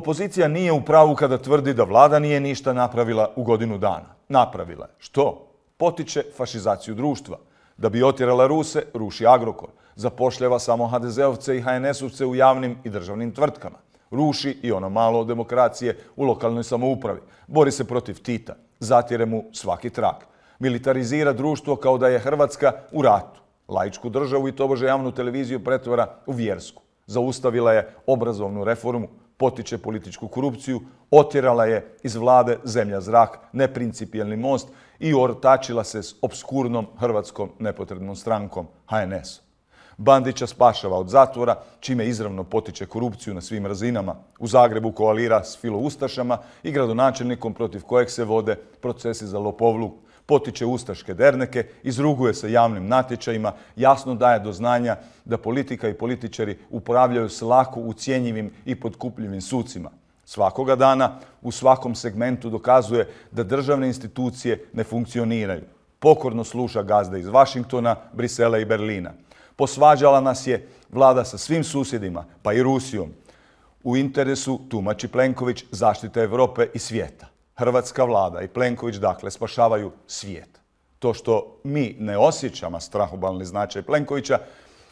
opozicija nije u pravu kada tvrdi da vlada nije ništa napravila u godinu dana. Napravila je. Što? Potiče fašizaciju društva. Da bi otjerala Ruse, ruši Agrokor. Zapošljava samo HDZ-ovce i HNS-ovce u javnim i državnim tvrtkama. Ruši i ono malo demokracije u lokalnoj samoupravi. Bori se protiv Tita. Zatire mu svaki trak. Militarizira društvo kao da je Hrvatska u ratu. Laičku državu i tobože javnu televiziju pretvara u vjersku. Zaustavila je obrazovnu reformu, potiče političku korupciju, otjerala je iz vlade zemlja zrak, neprincipijelni most i ortačila se s obskurnom hrvatskom nepotrebnom strankom HNS. Bandića spašava od zatvora, čime izravno potiče korupciju na svim razinama. U Zagrebu koalira s filoustašama i gradonačelnikom protiv kojeg se vode procesi za lopovluk, potiče ustaške derneke, izruguje se javnim natječajima, jasno daje do znanja da politika i političari upravljaju se lako ucijenjivim i podkupljivim sucima. Svakoga dana u svakom segmentu dokazuje da državne institucije ne funkcioniraju. Pokorno sluša gazda iz Vašingtona, Brisela i Berlina. Posvađala nas je vlada sa svim susjedima, pa i Rusijom. U interesu, tumači Plenković, zaštite Europe i svijeta hrvatska vlada i Plenković dakle spašavaju svijet. To što mi ne osjećamo strahobalni značaj Plenkovića,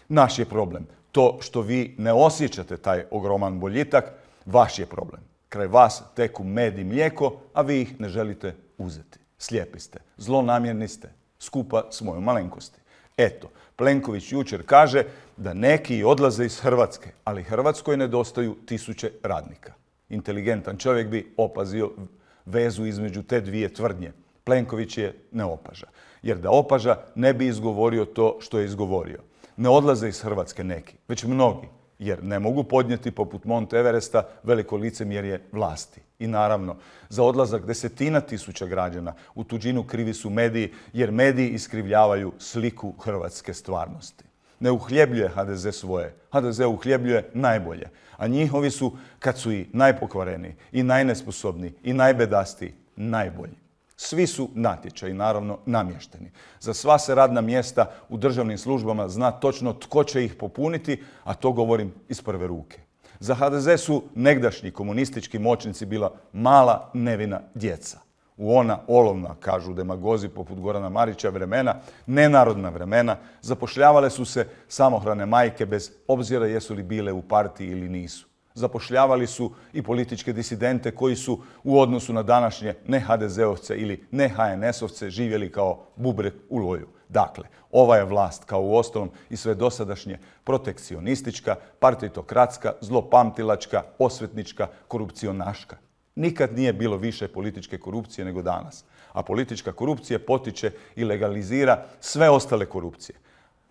naš je problem. To što vi ne osjećate taj ogroman boljitak, vaš je problem. Kraj vas teku med i mlijeko, a vi ih ne želite uzeti. Slijepi ste, zlonamjerni ste, skupa s mojom malenkosti. Eto, Plenković jučer kaže da neki odlaze iz Hrvatske, ali Hrvatskoj nedostaju tisuće radnika. Inteligentan čovjek bi opazio vezu između te dvije tvrdnje. Plenković je ne opaža. Jer da opaža ne bi izgovorio to što je izgovorio. Ne odlaze iz Hrvatske neki, već mnogi, jer ne mogu podnijeti poput Mont Everesta veliko licemjerje vlasti. I naravno, za odlazak desetina tisuća građana u tuđinu krivi su mediji, jer mediji iskrivljavaju sliku hrvatske stvarnosti ne uhljebljuje HDZ svoje. HDZ uhljebljuje najbolje. A njihovi su, kad su i najpokvareni, i najnesposobni, i najbedasti, najbolji. Svi su natječaji, naravno, namješteni. Za sva se radna mjesta u državnim službama zna točno tko će ih popuniti, a to govorim iz prve ruke. Za HDZ su negdašnji komunistički moćnici bila mala nevina djeca u ona olovna, kažu demagozi poput Gorana Marića, vremena, nenarodna vremena, zapošljavale su se samohrane majke bez obzira jesu li bile u partiji ili nisu. Zapošljavali su i političke disidente koji su u odnosu na današnje ne HDZ-ovce ili ne HNS-ovce živjeli kao bubrek u loju. Dakle, ova je vlast, kao u ostalom i sve dosadašnje, protekcionistička, partitokratska, zlopamtilačka, osvetnička, korupcionaška. Nikad nije bilo više političke korupcije nego danas. A politička korupcija potiče i legalizira sve ostale korupcije.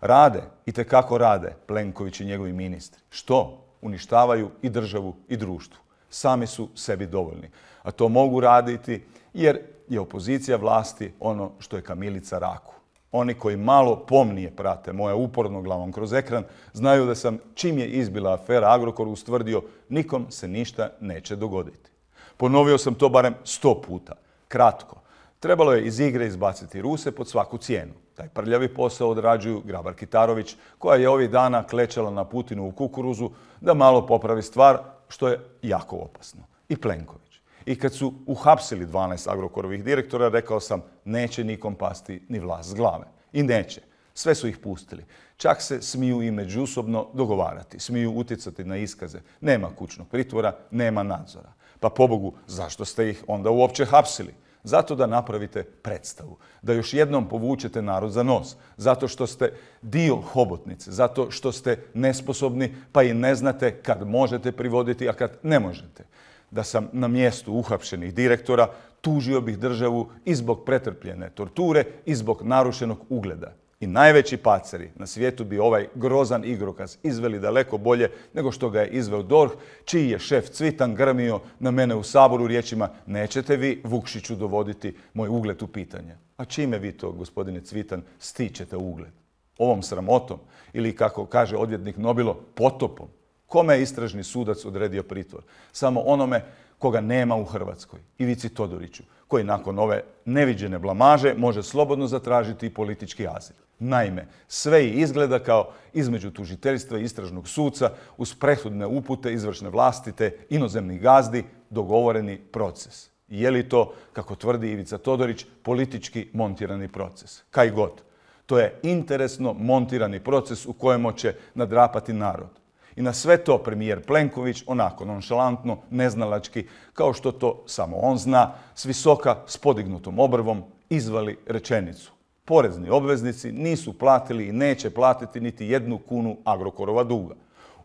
Rade, i kako rade, Plenković i njegovi ministri. Što? Uništavaju i državu i društvu. Sami su sebi dovoljni. A to mogu raditi jer je opozicija vlasti ono što je kamilica raku. Oni koji malo pomnije prate moja uporno glavom kroz ekran znaju da sam čim je izbila afera Agrokor ustvrdio nikom se ništa neće dogoditi. Ponovio sam to barem sto puta. Kratko. Trebalo je iz igre izbaciti Ruse pod svaku cijenu. Taj prljavi posao odrađuju Grabar Kitarović, koja je ovih dana klečala na Putinu u kukuruzu da malo popravi stvar, što je jako opasno. I Plenković. I kad su uhapsili 12 agrokorovih direktora, rekao sam neće nikom pasti ni vlast s glave. I neće. Sve su ih pustili. Čak se smiju i međusobno dogovarati. Smiju utjecati na iskaze. Nema kućnog pritvora, nema nadzora. Pa pobogu, zašto ste ih onda uopće hapsili? Zato da napravite predstavu, da još jednom povučete narod za nos, zato što ste dio hobotnice, zato što ste nesposobni pa i ne znate kad možete privoditi, a kad ne možete. Da sam na mjestu uhapšenih direktora tužio bih državu i zbog pretrpljene torture i zbog narušenog ugleda i najveći paceri na svijetu bi ovaj grozan igrokaz izveli daleko bolje nego što ga je izveo DORH, čiji je šef Cvitan grmio na mene u saboru riječima nećete vi Vukšiću dovoditi moj ugled u pitanje. A čime vi to, gospodine Cvitan, stičete ugled? Ovom sramotom ili, kako kaže odvjetnik Nobilo, potopom? Kome je istražni sudac odredio pritvor? Samo onome koga nema u Hrvatskoj, Ivici Todoriću, koji nakon ove neviđene blamaže može slobodno zatražiti i politički azil. Naime, sve i izgleda kao između tužiteljstva i istražnog suca uz prethodne upute izvršne vlastite inozemnih gazdi dogovoreni proces. Je li to, kako tvrdi Ivica Todorić, politički montirani proces? Kaj god. To je interesno montirani proces u kojem će nadrapati narod. I na sve to premijer Plenković onako nonšalantno, neznalački, kao što to samo on zna, s visoka, s podignutom obrvom, izvali rečenicu Porezni obveznici nisu platili i neće platiti niti jednu kunu Agrokorova duga.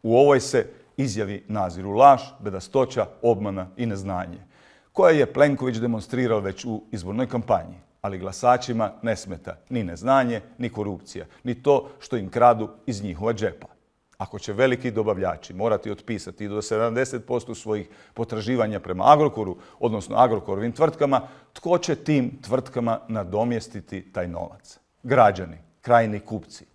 U ovoj se izjavi naziru laž, bedastoća, obmana i neznanje, koje je Plenković demonstrirao već u izbornoj kampanji. Ali glasačima ne smeta ni neznanje, ni korupcija, ni to što im kradu iz njihova džepa. Ako će veliki dobavljači morati otpisati do 70% svojih potraživanja prema Agrokoru, odnosno Agrokorovim tvrtkama, tko će tim tvrtkama nadomjestiti taj novac? Građani, krajni kupci.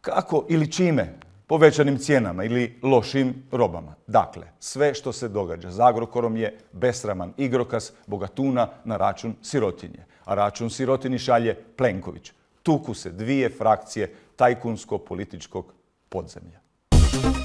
Kako ili čime? Povećanim cijenama ili lošim robama. Dakle, sve što se događa s Agrokorom je besraman igrokas bogatuna na račun sirotinje. A račun sirotini šalje Plenković. Tuku se dvije frakcije tajkunsko-političkog podzemlja. Thank you.